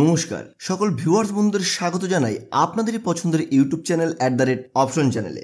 নমস্কার সকল ভিউয়ার্স বন্ধুদের স্বাগত জানাই আপনাদের পছন্দের YouTube channel at the rate option চ্যানেলে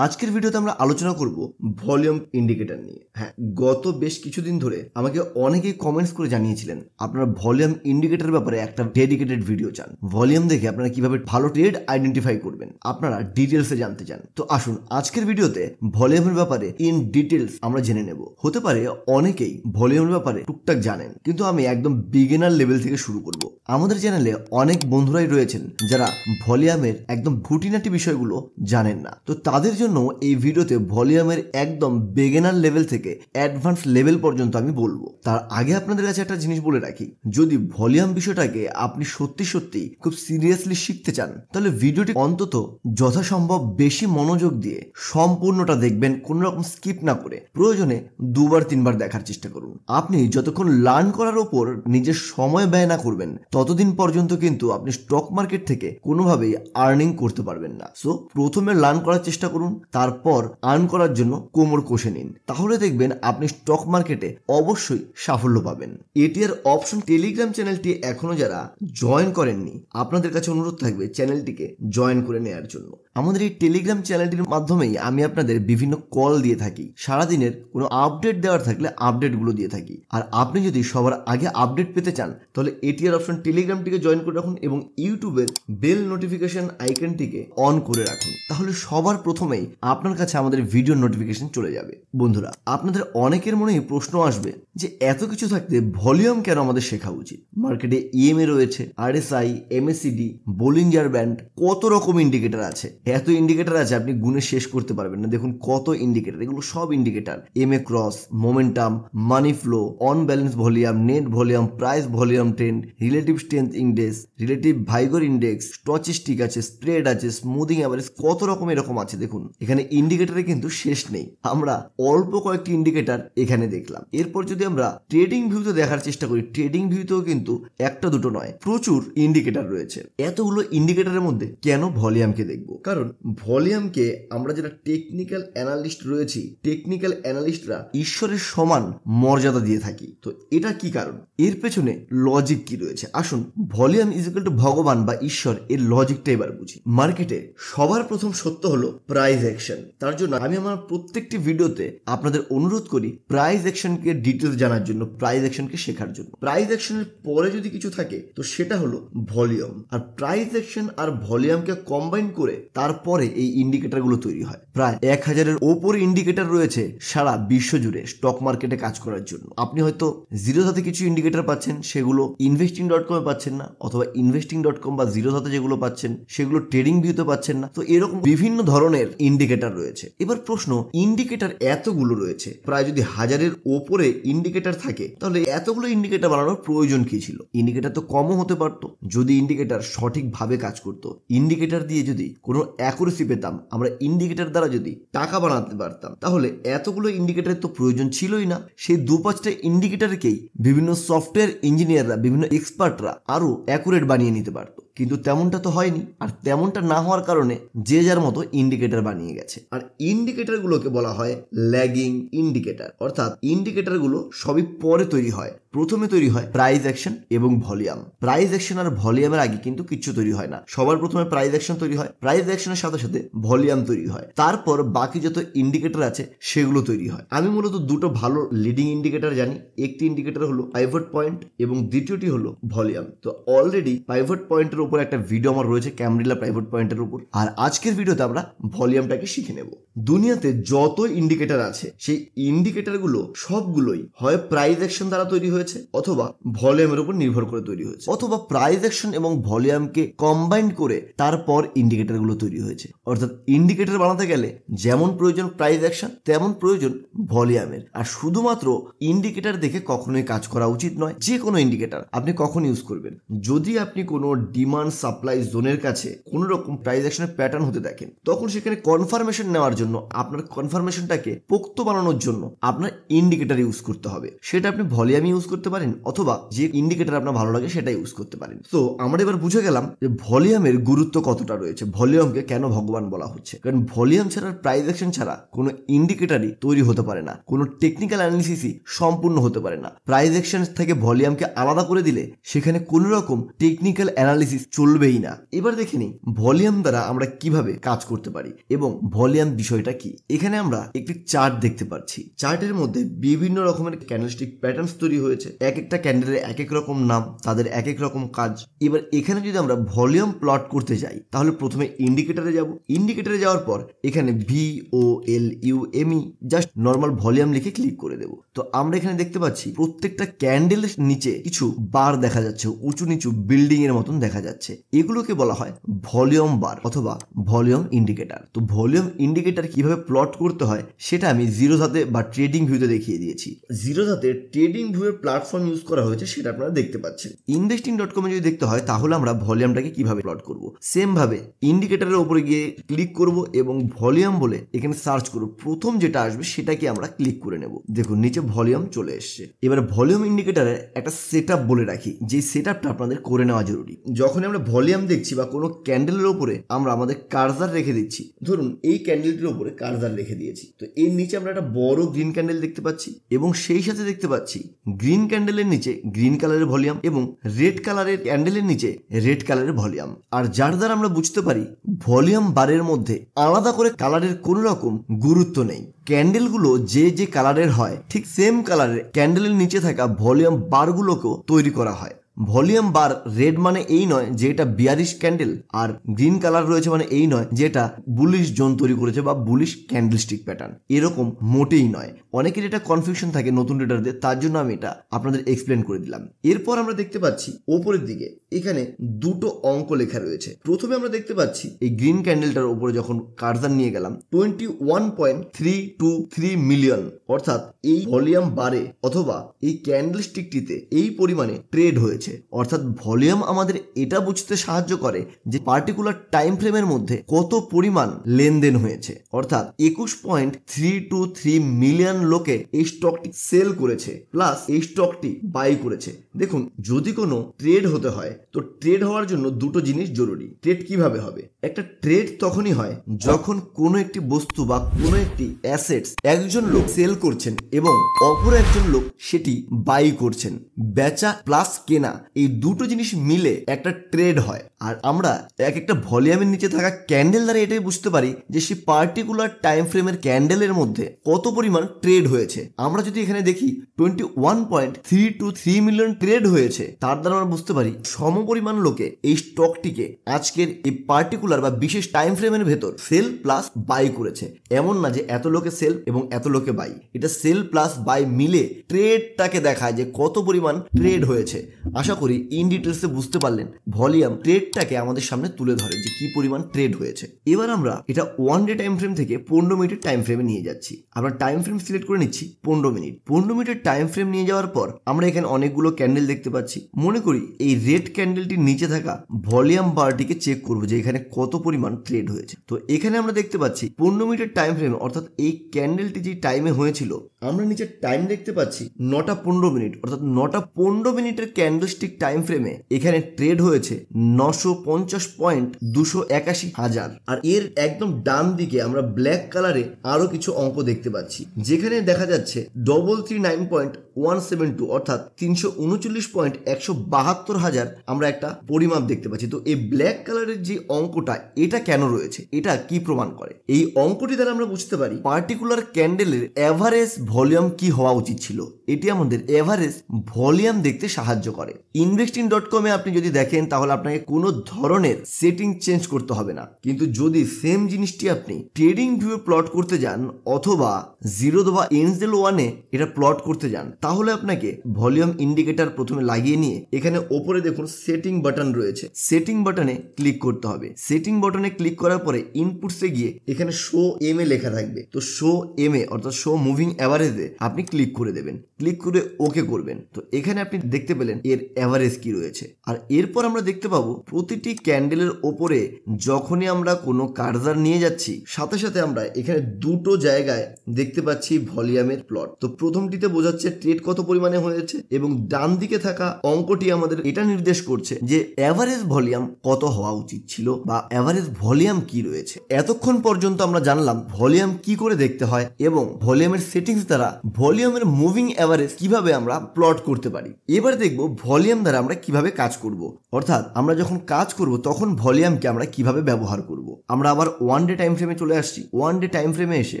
আজকের ভিডিওতে আমরা আলোচনা করব ভলিউম ইন্ডিকেটর নিয়ে হ্যাঁ গত বেশ কিছুদিন ধরে আমাকে অনেকেই কমেন্টস করে জানিয়েছিলেন আপনারা ভলিউম ইন্ডিকেটর ব্যাপারে একটা ডেডিকেটেড ভিডিও চান ভলিউম দেখে আপনারা কিভাবে ভালো ট্রেড আইডেন্টিফাই করবেন আপনারা ডিটেলসে জানতে চান তো আসুন আজকের ভিডিওতে ভলিউমের ব্যাপারে ইন ডিটেলস আমরা জেনে নেব হতে পারে অনেকেই ভলিউমের ব্যাপারে টুকটাক জানেন কিন্তু আমি একদম বিগিনার লেভেল থেকে শুরু করব আমাদের চ্যানেলে অনেক বন্ধুরাই রয়েছেন যারা ভলিউমের একদম ভুটিনাটি বিষয়গুলো জানেন না তো তাদের জন্য জন্য এই ভিডিওতে ভলিউমের একদম বেগেনার লেভেল থেকে অ্যাডভান্স লেভেল পর্যন্ত আমি বলবো তার আগে আপনাদের কাছে একটা জিনিস বলে রাখি যদি ভলিউম বিষয়টাকে আপনি সত্যি সত্যি খুব সিরিয়াসলি শিখতে চান তাহলে ভিডিওটি অন্তত যথাসম্ভব বেশি মনোযোগ দিয়ে সম্পূর্ণটা দেখবেন কোন রকম স্কিপ না করে প্রয়োজনে দুবার তিনবার দেখার চেষ্টা করুন আপনি যতক্ষণ লার্ন করার ওপর নিজের সময় ব্যয় না করবেন ততদিন পর্যন্ত কিন্তু আপনি স্টক মার্কেট থেকে কোনোভাবেই আর্নিং করতে পারবেন না সো প্রথমে লার্ন করার চেষ্টা করুন তারপর আর্ন করার জন্য কোমর কষে নিন তাহলে দেখবেন আপনি স্টক মার্কেটে অবশ্যই সাফল্য পাবেন এটিআর অপশন টেলিগ্রাম চ্যানেলটি এখনো যারা জয়েন করেননি আপনাদের কাছে অনুরোধ থাকবে চ্যানেলটিকে জয়েন করে নেওয়ার জন্য আমাদের এই টেলিগ্রাম চ্যানেলটির মাধ্যমেই আমি আপনাদের বিভিন্ন কল দিয়ে থাকি সারাদিনের কোনো আপডেট দেওয়ার থাকলে আপডেটগুলো দিয়ে থাকি আর আপনি যদি সবার আগে আপডেট পেতে চান তাহলে এটিআর অপশন টেলিগ্রামটিকে জয়েন করে রাখুন এবং ইউটিউবের বেল নোটিফিকেশন আইকনটিকে অন করে রাখুন তাহলে সবার প্রথমেই আপনার কাছে আমাদের ভিডিও নোটিফিকেশন চলে যাবে বন্ধুরা আপনাদের অনেকের মনে প্রশ্ন আসবে যে এত কিছু থাকতে ভলিউম কেন আমাদের শেখা উচিত মার্কেটে ইএমএ e রয়েছে আর আরএসআই এমএসিডি বোলিঞ্জার ব্যান্ড কত রকম ইন্ডিকেটার আছে এত ইন্ডিকেটার আছে আপনি গুণে শেষ করতে পারবেন না দেখুন কত ইন্ডিকেটার এগুলো সব indicator M A cross momentum money flow on balance volume net volume price volume trend relative strength index relative vigour index stochastic আছে স্প্রেড আছে স্মুদিং অ্যাভারেজ কত রকম এরকম আছে দেখুন এখানে ইন্ডিকেটারে কিন্তু শেষ নেই আমরা অল্প কয়েকটি ইন্ডিকেটার এখানে দেখলাম এরপর যদি আমরা ট্রেডিং ভিউতে দেখার চেষ্টা করি ট্রেডিং ভিউতেও কিন্তু একটা দুটো নয় প্রচুর ইন্ডিকেটার রয়েছে এতগুলো ইন্ডিকেটারের মধ্যে কেন ভলিউমকে দেখব কারণ ভলিউমকে আমরা যারা টেকনিক্যাল অ্যানালিস্ট রয়েছি টেকনিক্যাল অ্যানালিস্টরা ঈশ্বরের সমান মর্যাদা দিয়ে থাকি তো এটা কি কারণ এর পেছনে লজিক কি রয়েছে আসুন ভলিউম ইজ টু ভগবান বা ঈশ্বর এর লজিকটা এবার বুঝি মার্কেটে সবার প্রথম সত্য হলো প্রাইস অ্যাকশন তার জন্য আমি আমার প্রত্যেকটি ভিডিওতে আপনাদের অনুরোধ করি প্রাইজ অ্যাকশনকে ডিটেলস জানার জন্য প্রাইজ অ্যাকশনকে শেখার জন্য প্রাইজ অ্যাকশনের পরে যদি কিছু থাকে তো সেটা হলো ভলিউম আর প্রাইজ অ্যাকশন আর ভলিউমকে কম্বাইন করে তারপরে এই ইন্ডিকেটারগুলো তৈরি হয় প্রায় এক হাজারের ওপরে ইন্ডিকেটার রয়েছে সারা বিশ্ব জুড়ে স্টক মার্কেটে কাজ করার জন্য আপনি হয়তো জিরো সাথে কিছু ইন্ডিকেটার পাচ্ছেন সেগুলো ইনভেস্টিং ডট কমে পাচ্ছেন না অথবা ইনভেস্টিং ডট কম বা জিরো সাথে যেগুলো পাচ্ছেন সেগুলো ট্রেডিং ভিউতে পাচ্ছেন না তো এরকম বিভিন্ন ধরনের ইন্ডিকেটার রয়েছে এবার প্রশ্ন ইন্ডিকেটার এতগুলো রয়েছে প্রায় যদি হাজারের ওপরে ইন্ডিকেটার থাকে তাহলে এতগুলো ইন্ডিকেটার বানানোর প্রয়োজন কি ছিল ইন্ডিকেটার তো কমও হতে পারত যদি ইন্ডিকেটার সঠিকভাবে কাজ করতো ইন্ডিকেটার দিয়ে যদি কোনো অ্যাকুরেসি পেতাম আমরা ইন্ডিকেটার দ্বারা যদি টাকা বানাতে পারতাম তাহলে এতগুলো ইন্ডিকেটারের তো প্রয়োজন ছিলই না সেই দু পাঁচটা ইন্ডিকেটারকেই বিভিন্ন সফটওয়্যার ইঞ্জিনিয়াররা বিভিন্ন এক্সপার্টরা আরও অ্যাকুরেট বানিয়ে নিতে পারত কিন্তু তেমনটা তো হয়নি আর তেমনটা না হওয়ার কারণে যে যার মতো ইন্ডিকেটর বানিয়ে গেছে আর ইন্ডিকেটারগুলোকে বলা হয় ল্যাগিং ইন্ডিকেটর অর্থাৎ ইন্ডিকেটারগুলো সবই পরে তৈরি হয় প্রথমে তৈরি হয় প্রাইজ অ্যাকশন এবং ভলিউম প্রাইজ অ্যাকশন আর ভলিউমের আগে কিন্তু কিচ্ছু তৈরি হয় না সবার প্রথমে প্রাইজ অ্যাকশন তৈরি হয় প্রাইজ অ্যাকশনের সাথে সাথে ভলিউম তৈরি হয় তারপর বাকি যত ইন্ডিকেটর আছে সেগুলো তৈরি হয় আমি মূলত দুটো ভালো লিডিং ইন্ডিকেটর জানি একটি ইন্ডিকেটর হলো পাইভট পয়েন্ট এবং দ্বিতীয়টি হলো ভলিউম তো অলরেডি পাইভট পয়েন্টের উপর একটা ভিডিও আমার রয়েছে ক্যামরিলা প্রাইভট পয়েন্টের উপর আর আজকের ভিডিওতে আমরা ভলিউমটাকে শিখে নেব দুনিয়াতে যত ইন্ডিকেটর আছে সেই ইন্ডিকেটরগুলো সবগুলোই হয় প্রাইজ অ্যাকশন দ্বারা তৈরি হয়েছে হয়েছে অথবা ভলিউমের উপর নির্ভর করে তৈরি হয়েছে অথবা প্রাইস অ্যাকশন এবং ভলিউমকে কম্বাইন করে তারপর ইন্ডিকেটরগুলো তৈরি হয়েছে অর্থাৎ ইন্ডিকেটর বানাতে গেলে যেমন প্রয়োজন প্রাইস অ্যাকশন তেমন প্রয়োজন ভলিউমের আর শুধুমাত্র ইন্ডিকেটর দেখে কখনোই কাজ করা উচিত নয় যে কোনো ইন্ডিকেটর আপনি কখন ইউজ করবেন যদি আপনি কোনো ডিমান্ড সাপ্লাই জোনের কাছে কোনো রকম প্রাইস অ্যাকশনের প্যাটার্ন হতে দেখেন তখন সেখানে কনফার্মেশন নেওয়ার জন্য আপনার কনফার্মেশনটাকে পোক্ত বানানোর জন্য আপনার ইন্ডিকেটর ইউজ করতে হবে সেটা আপনি ভলিউম ইউজ করতে পারেন অথবা যে ইন্ডিকেটার আপনার ভালো লাগে সেটা ইউজ করতে পারেন তো আমরা এবার বুঝে গেলাম যে ভলিউমের গুরুত্ব কতটা রয়েছে ভলিউমকে কেন ভগবান বলা হচ্ছে কারণ ভলিউম ছাড়া প্রাইজেকশন অ্যাকশন ছাড়া কোনো ইন্ডিকেটারই তৈরি হতে পারে না কোনো টেকনিক্যাল অ্যানালিসিসই সম্পূর্ণ হতে পারে না প্রাইস অ্যাকশন থেকে ভলিউমকে আলাদা করে দিলে সেখানে কোনো রকম টেকনিক্যাল অ্যানালিসিস চলবেই না এবার দেখে নিই ভলিউম দ্বারা আমরা কিভাবে কাজ করতে পারি এবং ভলিউম বিষয়টা কি এখানে আমরা একটি চার্ট দেখতে পাচ্ছি চার্টের মধ্যে বিভিন্ন রকমের ক্যানালিস্টিক প্যাটার্নস তৈরি হয়েছে রয়েছে এক একটা ক্যান্ডেলের এক এক রকম নাম তাদের এক এক রকম কাজ এবার এখানে যদি আমরা ভলিউম প্লট করতে যাই তাহলে প্রথমে ইন্ডিকেটারে যাব ইন্ডিকেটারে যাওয়ার পর এখানে V O L U M E just normal volume লিখে ক্লিক করে দেব তো আমরা এখানে দেখতে পাচ্ছি প্রত্যেকটা ক্যান্ডেলের নিচে কিছু বার দেখা যাচ্ছে উঁচু নিচু বিল্ডিং এর মতন দেখা যাচ্ছে এগুলোকে বলা হয় ভলিউম বার অথবা ভলিউম ইন্ডিকেটার তো ভলিউম ইন্ডিকেটার কিভাবে প্লট করতে হয় সেটা আমি জিরো ধাতে বা ট্রেডিং ভিউতে দেখিয়ে দিয়েছি জিরো ধাতে ট্রেডিং ভিউ প্ল্যাটফর্ম ইউজ করা হয়েছে সেটা আপনারা দেখতে পাচ্ছেন ইনভেস্টিং ডট কমে যদি দেখতে হয় তাহলে আমরা ভলিউমটাকে কিভাবে প্লট করব সেম ভাবে ইন্ডিকেটারের উপরে গিয়ে ক্লিক করব এবং ভলিউম বলে এখানে সার্চ করব প্রথম যেটা আসবে সেটাকে আমরা ক্লিক করে নেব দেখুন নিচে ভলিউম চলে এসছে এবার ভলিউম ইন্ডিকেটারের একটা সেট বলে রাখি যে সেট আপনাদের করে নেওয়া জরুরি যখন আমরা ভলিউম দেখছি বা কোনো ক্যান্ডেলের ওপরে আমরা আমাদের কার্জার রেখে দিচ্ছি ধরুন এই ক্যান্ডেলটির ওপরে কার্জার রেখে দিয়েছি তো এর নিচে আমরা একটা বড় গ্রিন ক্যান্ডেল দেখতে পাচ্ছি এবং সেই সাথে দেখতে পাচ্ছি গ্রিন গ্রিন ক্যান্ডেলের নিচে গ্রিন কালারের ভলিউম এবং রেড কালারের ক্যান্ডেলের নিচে রেড কালারের ভলিউম আর যার দ্বারা আমরা বুঝতে পারি ভলিউম বারের মধ্যে আলাদা করে কালারের কোনো রকম গুরুত্ব নেই ক্যান্ডেলগুলো যে যে কালারের হয় ঠিক সেম কালারের ক্যান্ডেলের নিচে থাকা ভলিউম বারগুলোকেও তৈরি করা হয় ভলিউম বার রেড মানে এই নয় যে এটা বিয়ারিশ ক্যান্ডেল আর গ্রিন কালার রয়েছে মানে এই নয় যে এটা বুলিশ জোন তৈরি করেছে বা বুলিশ ক্যান্ডেল স্টিক প্যাটার্ন এরকম মোটেই নয় অনেকের এটা কনফিউশন থাকে নতুন রিডারদের তার জন্য আমি এটা আপনাদের এক্সপ্লেন করে দিলাম এরপর আমরা দেখতে পাচ্ছি ওপরের দিকে এখানে দুটো অঙ্ক লেখা রয়েছে প্রথমে আমরা দেখতে পাচ্ছি এই গ্রিন ক্যান্ডেলটার উপরে যখন কার্জার নিয়ে গেলাম twenty one point three two three million অর্থাৎ এই ভলিউম বারে অথবা এই ক্যান্ডেল স্টিকটিতে এই পরিমাণে ট্রেড হয়েছে অর্থাৎ ভলিউম আমাদের এটা বুঝতে সাহায্য করে যে পার্টিকুলার টাইম ফ্রেমের মধ্যে কত পরিমাণ লেনদেন হয়েছে অর্থাৎ একুশ পয়েন্ট থ্রি টু থ্রি মিলিয়ন লোকে এই স্টকটি সেল করেছে প্লাস এই স্টকটি বাই করেছে দেখুন যদি কোনো ট্রেড হতে হয় তো ট্রেড হওয়ার জন্য দুটো জিনিস জরুরি ট্রেড কিভাবে হবে একটা ট্রেড তখনই হয় যখন কোনো একটি বস্তু বা কোনো একটি অ্যাসেটস একজন লোক সেল করছেন এবং অপর একজন লোক সেটি বাই করছেন বেচা প্লাস কেনা এই দুটো জিনিস মিলে একটা ট্রেড হয় আর আমরা এক একটা ভলিউমের নিচে থাকা ক্যান্ডেল দ্বারা এটাই বুঝতে পারি যে সেই পার্টিকুলার টাইম ফ্রেমের ক্যান্ডেলের মধ্যে কত পরিমাণ ট্রেড হয়েছে আমরা যদি এখানে দেখি twenty one point three two three million trade হয়েছে তার দ্বারা আমরা বুঝতে পারি সম পরিমাণ লোকে এই স্টকটিকে আজকের এই পার্টিকুলার বা বিশেষ টাইম ফ্রেমের ভেতর সেল প্লাস বাই করেছে এমন না যে এত লোকে সেল এবং এত লোকে বাই এটা সেল প্লাস বাই মিলে ট্রেডটাকে দেখায় যে কত পরিমাণ ট্রেড হয়েছে আশা করি ইন ডিটেলসে বুঝতে পারলেন ভলিউম ট্রেড ডেটটাকে আমাদের সামনে তুলে ধরে যে কি পরিমাণ ট্রেড হয়েছে এবার আমরা এটা ওয়ান ডে টাইম ফ্রেম থেকে পনেরো মিনিটের টাইম ফ্রেমে নিয়ে যাচ্ছি আমরা টাইম ফ্রেম সিলেক্ট করে নিচ্ছি পনেরো মিনিট পনেরো মিনিটের টাইম ফ্রেম নিয়ে যাওয়ার পর আমরা এখানে অনেকগুলো ক্যান্ডেল দেখতে পাচ্ছি মনে করি এই রেড ক্যান্ডেলটির নিচে থাকা ভলিউম বারটিকে চেক করবো যে এখানে কত পরিমাণ ট্রেড হয়েছে তো এখানে আমরা দেখতে পাচ্ছি পনেরো মিনিটের টাইম ফ্রেম অর্থাৎ এই ক্যান্ডেলটি যে টাইমে হয়েছিল আমরা নিচে টাইম দেখতে পাচ্ছি নটা পনেরো মিনিট অর্থাৎ নটা পনেরো মিনিটের ক্যান্ডেলস্টিক টাইম ফ্রেমে এখানে ট্রেড হয়েছে নশো পঞ্চাশ পয়েন্ট দুশো একাশি হাজার আর এর একদম ডান দিকে আমরা ব্ল্যাক কালারে আরো কিছু অঙ্ক দেখতে পাচ্ছি যেখানে দেখা যাচ্ছে double three nine point one seven two অর্থাৎ তিনশো উনচল্লিশ পয়েন্ট একশো বাহাত্তর হাজার আমরা একটা পরিমাপ দেখতে পাচ্ছি তো এই ব্ল্যাক কালারের যে অঙ্কটা এটা কেন রয়েছে এটা কি প্রমাণ করে এই অঙ্কটি দ্বারা আমরা বুঝতে পারি পার্টিকুলার ক্যান্ডেলের অ্যাভারেজ ভলিউম কি হওয়া উচিত ছিল এটি আমাদের অ্যাভারেজ ভলিউম দেখতে সাহায্য করে ইনভেস্টিং ডট কমে আপনি যদি দেখেন তাহলে আপনাকে কোনো ধরনের সেটিং চেঞ্জ করতে হবে না কিন্তু যদি সেম জিনিসটি আপনি ট্রেডিং ভিউ প্লট করতে যান অথবা জিরো বা এনজেল ওয়ানে এটা প্লট করতে যান তাহলে আপনাকে ভলিউম ইন্ডিকেটার প্রথমে লাগিয়ে নিয়ে এখানে ওপরে দেখুন সেটিং বাটন রয়েছে সেটিং বাটনে ক্লিক করতে হবে সেটিং বাটনে ক্লিক করার পরে ইনপুটসে গিয়ে এখানে শো এম এ লেখা থাকবে তো শো এম এ অর্থাৎ শো মুভিং অ্যাভারেজে আপনি ক্লিক করে দেবেন ক্লিক করে ওকে করবেন তো এখানে আপনি দেখতে পেলেন এর অ্যাভারেজ কি রয়েছে আর এরপর আমরা দেখতে পাবো প্রতিটি ক্যান্ডেলের ওপরে যখনই আমরা কোনো কার্জার নিয়ে যাচ্ছি সাথে সাথে আমরা এখানে দুটো জায়গায় দেখতে পাচ্ছি ভলিউমের প্লট তো প্রথমটিতে বোঝাচ্ছে ট্রেড কত পরিমাণে হয়েছে এবং ডান দিকে থাকা অঙ্কটি আমাদের এটা নির্দেশ করছে যে অ্যাভারেজ ভলিউম কত হওয়া উচিত ছিল বা অ্যাভারেজ ভলিউম কি রয়েছে এতক্ষণ পর্যন্ত আমরা জানলাম ভলিউম কি করে দেখতে হয় এবং ভলিউমের সেটিংস দ্বারা ভলিউমের মুভিং অ্যাভার অ্যাভারেজ কিভাবে আমরা প্লট করতে পারি এবার দেখব ভলিউম দ্বারা আমরা কিভাবে কাজ করব অর্থাৎ আমরা যখন কাজ করব তখন ভলিউমকে আমরা কিভাবে ব্যবহার করব আমরা আবার ওয়ান ডে টাইম ফ্রেমে চলে আসছি ওয়ান ডে টাইম ফ্রেমে এসে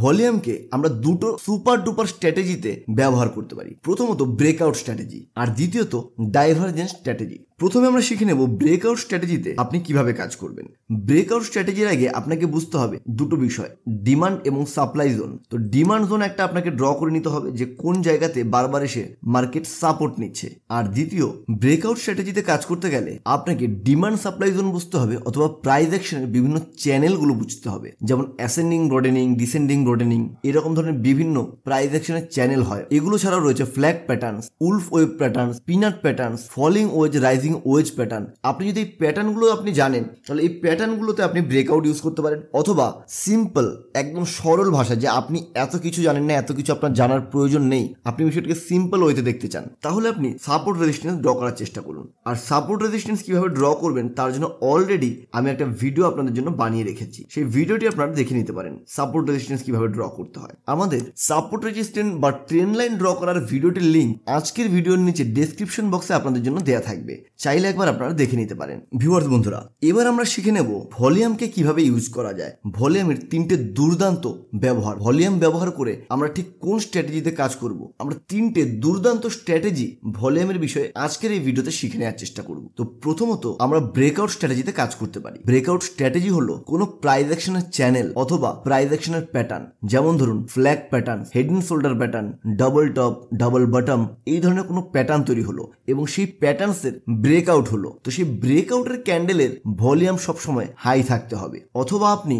ভলিউমকে আমরা দুটো সুপার ডুপার স্ট্র্যাটেজিতে ব্যবহার করতে পারি প্রথমত ব্রেকআউট স্ট্র্যাটেজি আর দ্বিতীয়ত ডাইভারজেন্স স্ট্র্যাটেজি প্রথমে আমরা শিখে নেব ব্রেকআউট স্ট্র্যাটেজিতে আপনি কিভাবে কাজ করবেন ব্রেকআউট স্ট্র্যাটেজির আগে আপনাকে বুঝতে হবে দুটো বিষয় ডিমান্ড এবং সাপ্লাই জোন তো ডিমান্ড জোন একটা আপনাকে ড্র করে নিতে হবে যে কোন জায়গাতে বারবার এসে মার্কেট সাপোর্ট নিচ্ছে আর দ্বিতীয় ব্রেকআউট স্ট্র্যাটেজিতে কাজ করতে গেলে আপনাকে ডিমান্ড সাপ্লাই জোন বুঝতে হবে অথবা প্রাইজ অ্যাকশনের বিভিন্ন চ্যানেলগুলো বুঝতে হবে যেমন অ্যাসেন্ডিং ব্রডেনিং ডিসেন্ডিং ব্রডেনিং এরকম ধরনের বিভিন্ন প্রাইজ অ্যাকশনের চ্যানেল হয় এগুলো ছাড়াও রয়েছে flag patterns wolf wave patterns pennant patterns falling wedge rise rising wedge pattern আপনি যদি এই প্যাটার্নগুলো আপনি জানেন তাহলে এই প্যাটার্নগুলোতে আপনি ব্রেকআউট ইউজ করতে পারেন অথবা সিম্পল একদম সরল ভাষা যে আপনি এত কিছু জানেন না এত কিছু আপনার জানার প্রয়োজন নেই আপনি বিষয়টাকে সিম্পল ওয়েতে দেখতে চান তাহলে আপনি সাপোর্ট রেজিস্ট্যান্স ড্র করার চেষ্টা করুন আর সাপোর্ট রেজিস্ট্যান্স কীভাবে ড্র করবেন তার জন্য অলরেডি আমি একটা ভিডিও আপনাদের জন্য বানিয়ে রেখেছি সেই ভিডিওটি আপনারা দেখে নিতে পারেন সাপোর্ট রেজিস্ট্যান্স কীভাবে ড্র করতে হয় আমাদের সাপোর্ট রেজিস্ট্যান্স বা ট্রেন লাইন ড্র করার ভিডিওটির লিঙ্ক আজকের ভিডিওর নিচে ডেসক্রিপশন বক্সে আপনাদের জন্য দেওয়া থাকবে চাইলে একবার আপনারা দেখে নিতে পারেন ভিউয়ার্স বন্ধুরা এবার আমরা শিখে নেব ভলিউমকে কিভাবে ইউজ করা যায় ভলিউমের তিনটে দুর্দান্ত ব্যবহার ভলিউম ব্যবহার করে আমরা ঠিক কোন স্ট্র্যাটেজিতে কাজ করব আমরা তিনটে দুর্দান্ত স্ট্র্যাটেজি ভলিউমের বিষয়ে আজকের এই ভিডিওতে শিখে নেওয়ার চেষ্টা করব তো প্রথমত আমরা ব্রেকআউট স্ট্র্যাটেজিতে কাজ করতে পারি ব্রেকআউট স্ট্র্যাটেজি হলো কোনো প্রাইজ অ্যাকশনের চ্যানেল অথবা প্রাইজ অ্যাকশনের প্যাটার্ন যেমন ধরুন flag pattern head and shoulder pattern double top double bottom এই ধরনের কোনো প্যাটার্ন তৈরি হলো এবং সেই প্যাটার্নসের ব্রেকআউট হলো তো সেই ব্রেকআউটের ক্যান্ডেলের ভলিউম সবসময় হাই থাকতে হবে অথবা আপনি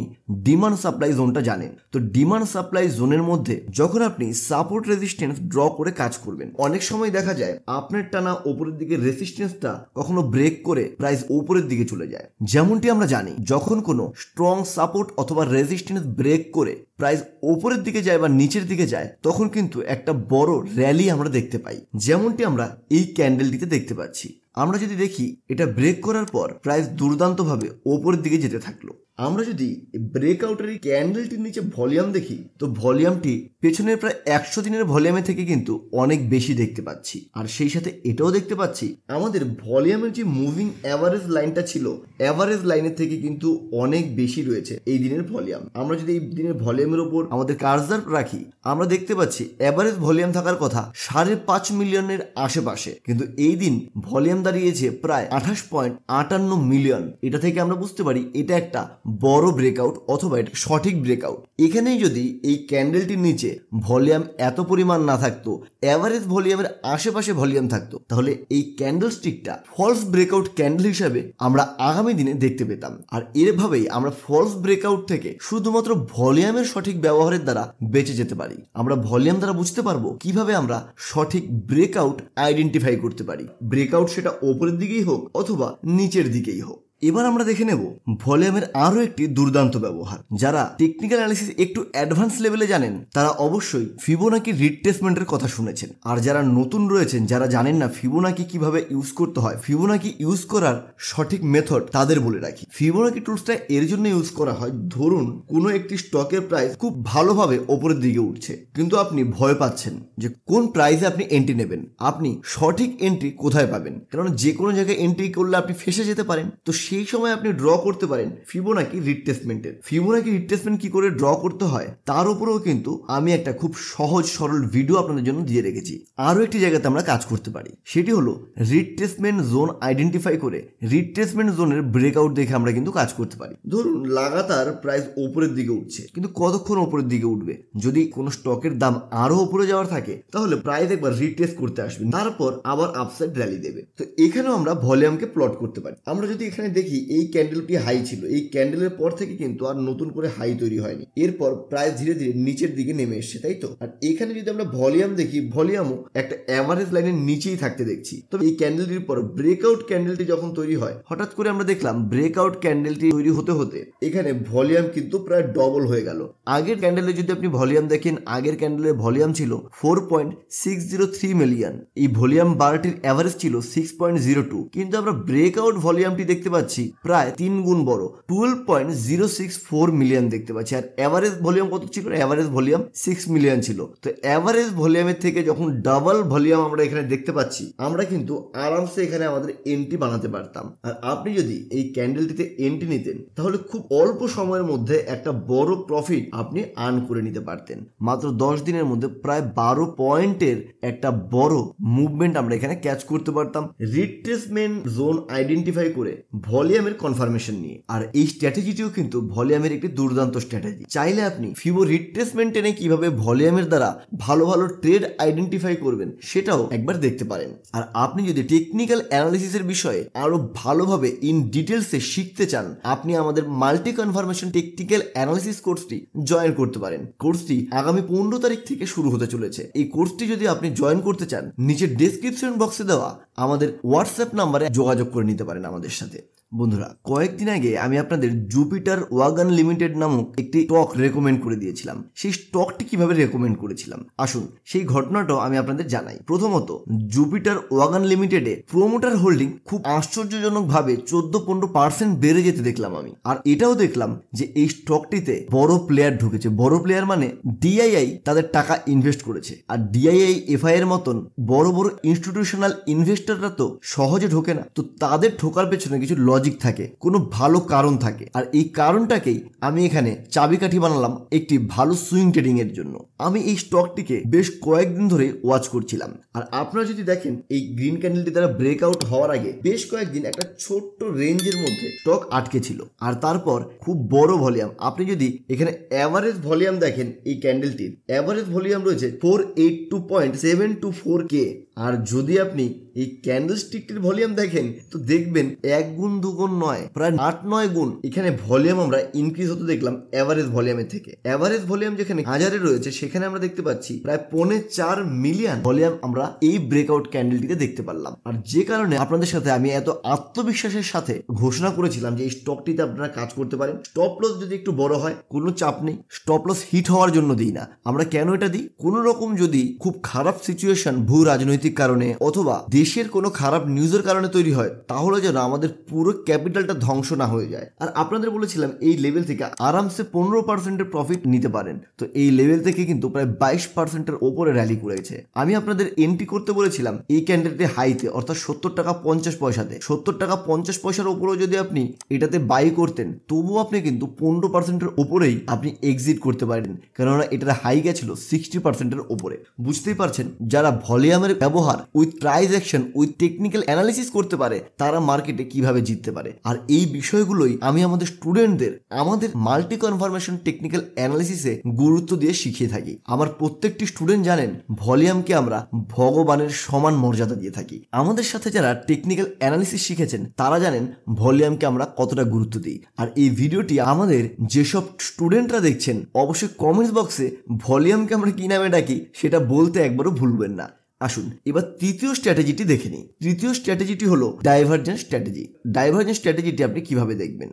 ডিমান্ড সাপ্লাই জোনটা জানেন তো ডিমান্ড সাপ্লাই জোনের মধ্যে যখন আপনি সাপোর্ট রেজিস্ট্যান্স ড্র করে কাজ করবেন অনেক সময় দেখা যায় আপনার টানা ওপরের দিকে রেসিস্টেন্সটা কখনো ব্রেক করে প্রাইস ওপরের দিকে চলে যায় যেমনটি আমরা জানি যখন কোনো স্ট্রং সাপোর্ট অথবা রেজিস্ট্যান্স ব্রেক করে প্রাইস ওপরের দিকে যায় বা নিচের দিকে যায় তখন কিন্তু একটা বড় র্যালি আমরা দেখতে পাই যেমনটি আমরা এই ক্যান্ডেলটিতে দেখতে পাচ্ছি আমরা যদি দেখি এটা ব্রেক করার পর প্রাইস দুর্দান্তভাবে ওপরের দিকে যেতে থাকলো আমরা যদি ব্রেকআউটের এই ক্যান্ডেলটির নিচে ভলিউম দেখি তো ভলিউমটি পেছনের প্রায় একশো দিনের ভলিউমে থেকে কিন্তু অনেক বেশি দেখতে পাচ্ছি আর সেই সাথে এটাও দেখতে পাচ্ছি আমাদের ভলিউমের যে মুভিং অ্যাভারেজ লাইনটা ছিল অ্যাভারেজ লাইনের থেকে কিন্তু অনেক বেশি রয়েছে এই দিনের ভলিউম আমরা যদি এই দিনের ভলিউমের ওপর আমাদের কার্জার রাখি আমরা দেখতে পাচ্ছি অ্যাভারেজ ভলিউম থাকার কথা সাড়ে পাঁচ মিলিয়নের আশেপাশে কিন্তু এই দিন ভলিউম দাঁড়িয়েছে প্রায় আঠাশ পয়েন্ট আটান্ন মিলিয়ন এটা থেকে আমরা বুঝতে পারি এটা একটা বড় ব্রেকআউট অথবা এটা সঠিক ব্রেকআউট এখানেই যদি এই ক্যান্ডেলটির নিচে ভলিউম এত পরিমাণ না থাকতো অ্যাভারেজ ভলিউমের আশেপাশে ভলিউম থাকতো তাহলে এই ক্যান্ডেল স্টিকটা ফলস ব্রেকআউট ক্যান্ডেল হিসাবে আমরা আগামী দিনে দেখতে পেতাম আর এরভাবেই আমরা ফলস ব্রেকআউট থেকে শুধুমাত্র ভলিউমের সঠিক ব্যবহারের দ্বারা বেঁচে যেতে পারি আমরা ভলিউম দ্বারা বুঝতে পারবো কিভাবে আমরা সঠিক ব্রেকআউট আইডেন্টিফাই করতে পারি ব্রেকআউট সেটা ওপরের দিকেই হোক অথবা নিচের দিকেই হোক এবার আমরা দেখে নেব ভলিউমের আরও একটি দুর্দান্ত ব্যবহার যারা টেকনিক্যাল অ্যানালিসিস একটু অ্যাডভান্স লেভেলে জানেন তারা অবশ্যই ফিবোনাকি রিট্রেসমেন্টের কথা শুনেছেন আর যারা নতুন রয়েছেন যারা জানেন না ফিবোনাকি কিভাবে ইউজ করতে হয় ফিবোনাকি ইউজ করার সঠিক মেথড তাদের বলে রাখি ফিবোনাকি টুলসটা এর জন্য ইউজ করা হয় ধরুন কোনো একটি স্টকের প্রাইস খুব ভালোভাবে ওপরের দিকে উঠছে কিন্তু আপনি ভয় পাচ্ছেন যে কোন প্রাইসে আপনি এন্ট্রি নেবেন আপনি সঠিক এন্ট্রি কোথায় পাবেন কারণ যে কোনো জায়গায় এন্ট্রি করলে আপনি ফেসে যেতে পারেন তো সে সেই সময় আপনি ড্র করতে পারেন ফিবোনাকি রিট্রেসমেন্টের ফিবোনাকি রিট্রেসমেন্ট কি করে ড্র করতে হয় তার উপরেও কিন্তু আমি একটা খুব সহজ সরল ভিডিও আপনাদের জন্য দিয়ে রেখেছি আরও একটি জায়গাতে আমরা কাজ করতে পারি সেটি হলো রিট্রেসমেন্ট জোন আইডেন্টিফাই করে রিট্রেসমেন্ট জোনের ব্রেকআউট দেখে আমরা কিন্তু কাজ করতে পারি ধরুন লাগাতার প্রাইস ওপরের দিকে উঠছে কিন্তু কতক্ষণ ওপরের দিকে উঠবে যদি কোনো স্টকের দাম আরও ওপরে যাওয়ার থাকে তাহলে প্রাইস একবার রিটেস্ট করতে আসবে তারপর আবার আপসাইড র্যালি দেবে তো এখানেও আমরা ভলিউমকে প্লট করতে পারি আমরা যদি এখানে দেখি দেখি এই ক্যান্ডেলটি হাই ছিল এই ক্যান্ডেলের পর থেকে কিন্তু আর নতুন করে হাই তৈরি হয়নি এরপর প্রায় ধীরে ধীরে নিচের দিকে নেমে এসছে তাই তো আর এখানে যদি আমরা ভলিউম দেখি ভলিউমও একটা অ্যাভারেজ লাইনের নিচেই থাকতে দেখছি তবে এই ক্যান্ডেলটির পর ব্রেকআউট ক্যান্ডেলটি যখন তৈরি হয় হঠাৎ করে আমরা দেখলাম ব্রেকআউট ক্যান্ডেলটি তৈরি হতে হতে এখানে ভলিউম কিন্তু প্রায় ডবল হয়ে গেল আগের ক্যান্ডেলে যদি আপনি ভলিউম দেখেন আগের ক্যান্ডেলের ভলিউম ছিল four point six zero three million এই ভলিউম বারটির অ্যাভারেজ ছিল সিক্স পয়েন্ট জিরো টু কিন্তু আমরা ব্রেকআউট ভলিউমটি দেখতে পাচ্ছি পাচ্ছি প্রায় তিন গুণ বড় twelve point zero six four million দেখতে পাচ্ছি আর অ্যাভারেজ ভলিউম কত ছিল অ্যাভারেজ ভলিউম সিক্স মিলিয়ন ছিল তো অ্যাভারেজ ভলিউমের থেকে যখন ডাবল ভলিউম আমরা এখানে দেখতে পাচ্ছি আমরা কিন্তু আরামসে এখানে আমাদের এন্ট্রি বানাতে পারতাম আর আপনি যদি এই ক্যান্ডেলটিতে এন্ট্রি নিতেন তাহলে খুব অল্প সময়ের মধ্যে একটা বড় প্রফিট আপনি আর্ন করে নিতে পারতেন মাত্র দশ দিনের মধ্যে প্রায় বারো পয়েন্টের একটা বড় মুভমেন্ট আমরা এখানে ক্যাচ করতে পারতাম রিট্রেসমেন্ট জোন আইডেন্টিফাই করে ভলিউমের কনফার্মেশন নিয়ে আর এই স্ট্র্যাটেজিটিও কিন্তু ভলিউমের একটি দুর্দান্ত স্ট্র্যাটেজি চাইলে আপনি ফিবো রিট্রেসমেন্ট এনে কিভাবে ভলিউমের দ্বারা ভালো ভালো ট্রেড আইডেন্টিফাই করবেন সেটাও একবার দেখতে পারেন আর আপনি যদি টেকনিক্যাল অ্যানালিসিসের বিষয়ে আরো ভালোভাবে ইন ডিটেলসে শিখতে চান আপনি আমাদের মাল্টি কনফার্মেশন টেকনিক্যাল অ্যানালিসিস কোর্সটি জয়েন করতে পারেন কোর্সটি আগামী পনেরো তারিখ থেকে শুরু হতে চলেছে এই কোর্সটি যদি আপনি জয়েন করতে চান নিচের ডিসক্রিপশন বক্সে দেওয়া আমাদের হোয়াটসঅ্যাপ নাম্বারে যোগাযোগ করে নিতে পারেন আমাদের সাথে বন্ধুরা কয়েকদিন আগে আমি আপনাদের জুপিটার ওয়াগান লিমিটেড নামক একটি স্টক রেকমেন্ড করে দিয়েছিলাম সেই স্টকটি কিভাবে রেকমেন্ড করেছিলাম আসুন সেই ঘটনাটাও আমি আপনাদের জানাই প্রথমত জুপিটার ওয়াগান লিমিটেডে প্রোমোটার হোল্ডিং খুব আশ্চর্যজনকভাবে চোদ্দ পনেরো পার্সেন্ট বেড়ে যেতে দেখলাম আমি আর এটাও দেখলাম যে এই স্টকটিতে বড় প্লেয়ার ঢুকেছে বড় প্লেয়ার মানে ডিআইআই তাদের টাকা ইনভেস্ট করেছে আর ডিআইআই এফআই এর মতন বড় বড় ইনস্টিটিউশনাল ইনভেস্টররা তো সহজে ঢোকে না তো তাদের ঠোকার পেছনে কিছু লজ লজিক থাকে কোনো ভালো কারণ থাকে আর এই কারণটাকেই আমি এখানে চাবিকাঠি বানালাম একটি ভালো সুইং ট্রেডিং এর জন্য আমি এই স্টকটিকে বেশ কয়েকদিন ধরে ওয়াচ করছিলাম আর আপনারা যদি দেখেন এই গ্রিন ক্যান্ডেলটি দ্বারা ব্রেকআউট হওয়ার আগে বেশ কয়েকদিন একটা ছোট্ট রেঞ্জের মধ্যে স্টক আটকে ছিল আর তারপর খুব বড় ভলিউম আপনি যদি এখানে অ্যাভারেজ ভলিউম দেখেন এই ক্যান্ডেলটির অ্যাভারেজ ভলিউম রয়েছে four eight two point seven two four K আর যদি আপনি এই ক্যান্ডেল স্টিকটির ভলিউম দেখেন তো দেখবেন এক গুণ দুগুণ নয় প্রায় আট নয় গুণ এখানে ভলিউম আমরা ইনক্রিজ হতে দেখলাম অ্যাভারেজ ভলিউমের থেকে অ্যাভারেজ ভলিউম যেখানে হাজারে রয়েছে সেখানে আমরা দেখতে পাচ্ছি প্রায় পৌনে চার মিলিয়ন ভলিউম আমরা এই ব্রেকআউট ক্যান্ডেলটিতে দেখতে পারলাম আর যে কারণে আপনাদের সাথে আমি এত আত্মবিশ্বাসের সাথে ঘোষণা করেছিলাম যে এই স্টকটিতে আপনারা কাজ করতে পারেন স্টপ লস যদি একটু বড় হয় কোনো চাপ নেই স্টপ লস হিট হওয়ার জন্য দিই না আমরা কেন এটা দিই কোনো রকম যদি খুব খারাপ সিচুয়েশন ভূ রাজনৈতিক কারণে অথবা দেশ দেশের কোনো খারাপ নিউজের কারণে তৈরি হয় তাহলে যেন আমাদের পুরো ক্যাপিটালটা ধ্বংস না হয়ে যায় আর আপনাদের বলেছিলাম এই লেভেল থেকে আরামসে পনেরো পার্সেন্টের প্রফিট নিতে পারেন তো এই লেভেল থেকে কিন্তু প্রায় বাইশ পার্সেন্টের ওপরে র্যালি করেছে আমি আপনাদের এন্ট্রি করতে বলেছিলাম এই ক্যান্ডেলটি হাইতে অর্থাৎ সত্তর টাকা পঞ্চাশ পয়সাতে সত্তর টাকা পঞ্চাশ পয়সার ওপরেও যদি আপনি এটাতে বাই করতেন তবুও আপনি কিন্তু পনেরো পার্সেন্টের ওপরেই আপনি এক্সিট করতে পারেন কেননা এটার হাই গেছিল সিক্সটি পার্সেন্টের ওপরে বুঝতেই পারছেন যারা ভলিউমের ব্যবহার উইথ প্রাইজ অ্যাকশন অ্যাকশন ওই টেকনিক্যাল অ্যানালিসিস করতে পারে তারা মার্কেটে কিভাবে জিততে পারে আর এই বিষয়গুলোই আমি আমাদের স্টুডেন্টদের আমাদের মাল্টি কনফার্মেশন টেকনিক্যাল অ্যানালিসিসে গুরুত্ব দিয়ে শিখিয়ে থাকি আমার প্রত্যেকটি স্টুডেন্ট জানেন ভলিউমকে আমরা ভগবানের সমান মর্যাদা দিয়ে থাকি আমাদের সাথে যারা টেকনিক্যাল অ্যানালিসিস শিখেছেন তারা জানেন ভলিউমকে আমরা কতটা গুরুত্ব দিই আর এই ভিডিওটি আমাদের যেসব স্টুডেন্টরা দেখছেন অবশ্যই কমেন্টস বক্সে ভলিউমকে আমরা কী নামে ডাকি সেটা বলতে একবারও ভুলবেন না আসুন এবার তৃতীয় স্ট্র্যাটেজিটি দেখে নিই তৃতীয় স্ট্র্যাটেজিটি হলো ডাইভার্জেন্ট স্ট্র্যাটেজি ডাইভার্জেন্ট স্ট্র্যাটেজিটি আপনি কিভাবে দেখবেন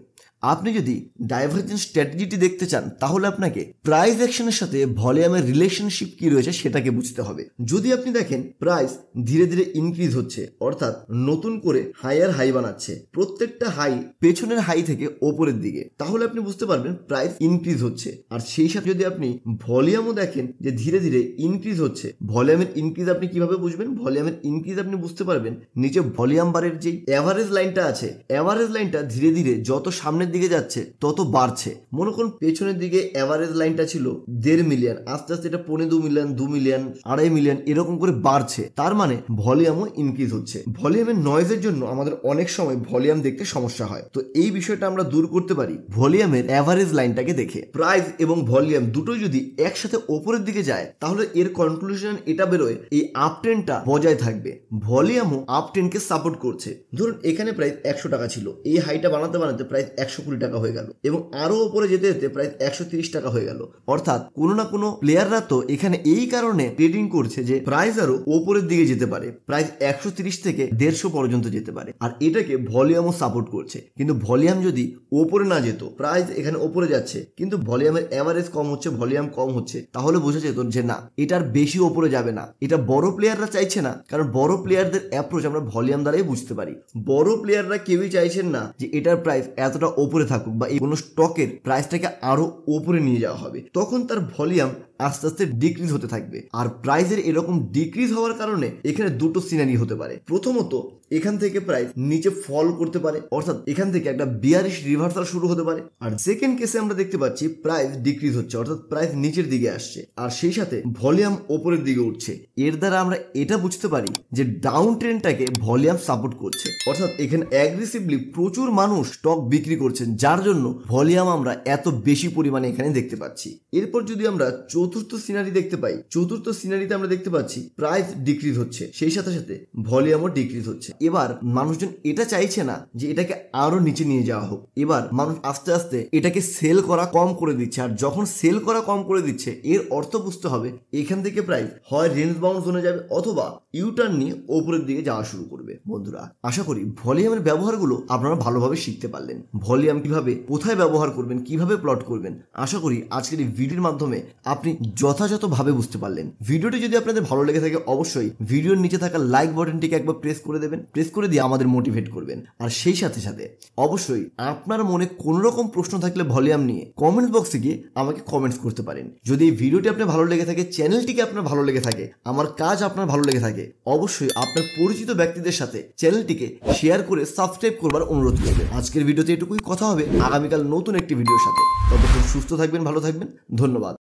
আপনি যদি ডাইভার্জেন্স স্ট্র্যাটেজিটি দেখতে চান তাহলে আপনাকে প্রাইস অ্যাকশনের সাথে ভলিউমের রিলেশনশিপ কি রয়েছে সেটাকে বুঝতে হবে যদি আপনি দেখেন প্রাইস ধীরে ধীরে ইনক্রিজ হচ্ছে অর্থাৎ নতুন করে হাইয়ার হাই বানাচ্ছে প্রত্যেকটা হাই পেছনের হাই থেকে ওপরের দিকে তাহলে আপনি বুঝতে পারবেন প্রাইস ইনক্রিজ হচ্ছে আর সেই সাথে যদি আপনি ভলিউমও দেখেন যে ধীরে ধীরে ইনক্রিজ হচ্ছে ভলিউমের ইনক্রিজ আপনি কিভাবে বুঝবেন ভলিউমের ইনক্রিজ আপনি বুঝতে পারবেন নিচে ভলিউম বারের যে অ্যাভারেজ লাইনটা আছে অ্যাভারেজ লাইনটা ধীরে ধীরে যত সামনের দিকে যাচ্ছে তত বাড়ছে মনে করুন পেছনের দিকে অ্যাভারেজ লাইনটা ছিল দেড় মিলিয়ন আস্তে আস্তে এটা পৌনে দু মিলিয়ন দু মিলিয়ন আড়াই মিলিয়ন এরকম করে বাড়ছে তার মানে ভলিউমও ইনক্রিজ হচ্ছে ভলিউমের নয়েজের জন্য আমাদের অনেক সময় ভলিউম দেখতে সমস্যা হয় তো এই বিষয়টা আমরা দূর করতে পারি ভলিউমের অ্যাভারেজ লাইনটাকে দেখে প্রাইস এবং ভলিউম দুটোই যদি একসাথে ওপরের দিকে যায় তাহলে এর কনক্লুশন এটা বেরোয় এই আপ ট্রেনটা বজায় থাকবে ভলিউমও আপ ট্রেনকে সাপোর্ট করছে ধরুন এখানে প্রায় একশো টাকা ছিল এই হাইটা বানাতে বানাতে প্রায় একশো একশো কুড়ি টাকা হয়ে গেল এবং আরো উপরে যেতে যেতে প্রায় একশো তিরিশ টাকা হয়ে গেল অর্থাৎ কোনো না কোনো প্লেয়াররা তো এখানে এই কারণে ট্রেডিং করছে যে প্রাইস আরো ওপরের দিকে যেতে পারে প্রাইস একশো তিরিশ থেকে দেড়শো পর্যন্ত যেতে পারে আর এটাকে ভলিউমও সাপোর্ট করছে কিন্তু ভলিউম যদি ওপরে না যেত প্রাইস এখানে ওপরে যাচ্ছে কিন্তু ভলিউমের অ্যাভারেজ কম হচ্ছে ভলিউম কম হচ্ছে তাহলে বোঝা যেত যে না এটার বেশি ওপরে যাবে না এটা বড় প্লেয়াররা চাইছে না কারণ বড় প্লেয়ারদের অ্যাপ্রোচ আমরা ভলিউম দ্বারাই বুঝতে পারি বড় প্লেয়াররা কেউই চাইছেন না যে এটার প্রাইস এতটা উপরে থাকুক বা এই কোনো স্টকের প্রাইসটাকে আরও ওপরে নিয়ে যাওয়া হবে তখন তার ভলিউম আস্তে আস্তে ডিক্রিজ হতে থাকবে আর প্রাইজের এরকম ডিক্রিজ হওয়ার কারণে এখানে দুটো সিনারি হতে পারে প্রথমত এখান থেকে প্রাইস নিচে ফল করতে পারে অর্থাৎ এখান থেকে একটা বিয়ারিশ রিভার্সাল শুরু হতে পারে আর সেকেন্ড কেসে আমরা দেখতে পাচ্ছি প্রাইস ডিক্রিজ হচ্ছে অর্থাৎ প্রাইস নিচের দিকে আসছে আর সেই সাথে ভলিউম ওপরের দিকে উঠছে এর দ্বারা আমরা এটা বুঝতে পারি যে ডাউন ট্রেনটাকে ভলিউম সাপোর্ট করছে অর্থাৎ এখানে অ্যাগ্রেসিভলি প্রচুর মানুষ স্টক বিক্রি করছেন যার জন্য ভলিউম আমরা এত বেশি পরিমাণে এখানে দেখতে পাচ্ছি এরপর যদি আমরা চৌদ্দ চতুর্থ সিনারি দেখতে পাই চতুর্থ সিনারিতে আমরা দেখতে পাচ্ছি প্রাইস ডিক্রিজ হচ্ছে সেই সাথে সাথে ভলিউমও ডিক্রিজ হচ্ছে এবার মানুষজন এটা চাইছে না যে এটাকে আরো নিচে নিয়ে যাওয়া হোক এবার মানুষ আস্তে আস্তে এটাকে সেল করা কম করে দিচ্ছে আর যখন সেল করা কম করে দিচ্ছে এর অর্থ বুঝতে হবে এখান থেকে প্রাইস হয় রেঞ্জ বাউন্ড হয়ে যাবে অথবা ইউটার্ন নিয়ে ওপরের দিকে যাওয়া শুরু করবে বন্ধুরা আশা করি ভলিউমের ব্যবহারগুলো আপনারা ভালোভাবে শিখতে পারলেন ভলিউম কিভাবে কোথায় ব্যবহার করবেন কিভাবে প্লট করবেন আশা করি আজকের এই ভিডিওর মাধ্যমে আপনি যথাযথভাবে বুঝতে পারলেন ভিডিওটি যদি আপনাদের ভালো লেগে থাকে অবশ্যই ভিডিওর নিচে থাকা লাইক বাটনটিকে একবার প্রেস করে দেবেন প্রেস করে দিয়ে আমাদের মোটিভেট করবেন আর সেই সাথে সাথে অবশ্যই আপনার মনে কোনো রকম প্রশ্ন থাকলে ভলিউম নিয়ে কমেন্ট বক্সে গিয়ে আমাকে কমেন্টস করতে পারেন যদি এই ভিডিওটি আপনার ভালো লেগে থাকে চ্যানেলটিকে আপনার ভালো লেগে থাকে আমার কাজ আপনার ভালো লেগে থাকে পেতে অবশ্যই আপনার পরিচিত ব্যক্তিদের সাথে চ্যানেলটিকে শেয়ার করে সাবস্ক্রাইব করবার অনুরোধ করবেন আজকের ভিডিওতে এটুকুই কথা হবে আগামীকাল নতুন একটি ভিডিওর সাথে ততক্ষণ সুস্থ থাকবেন ভালো থাকবেন ধন্যবাদ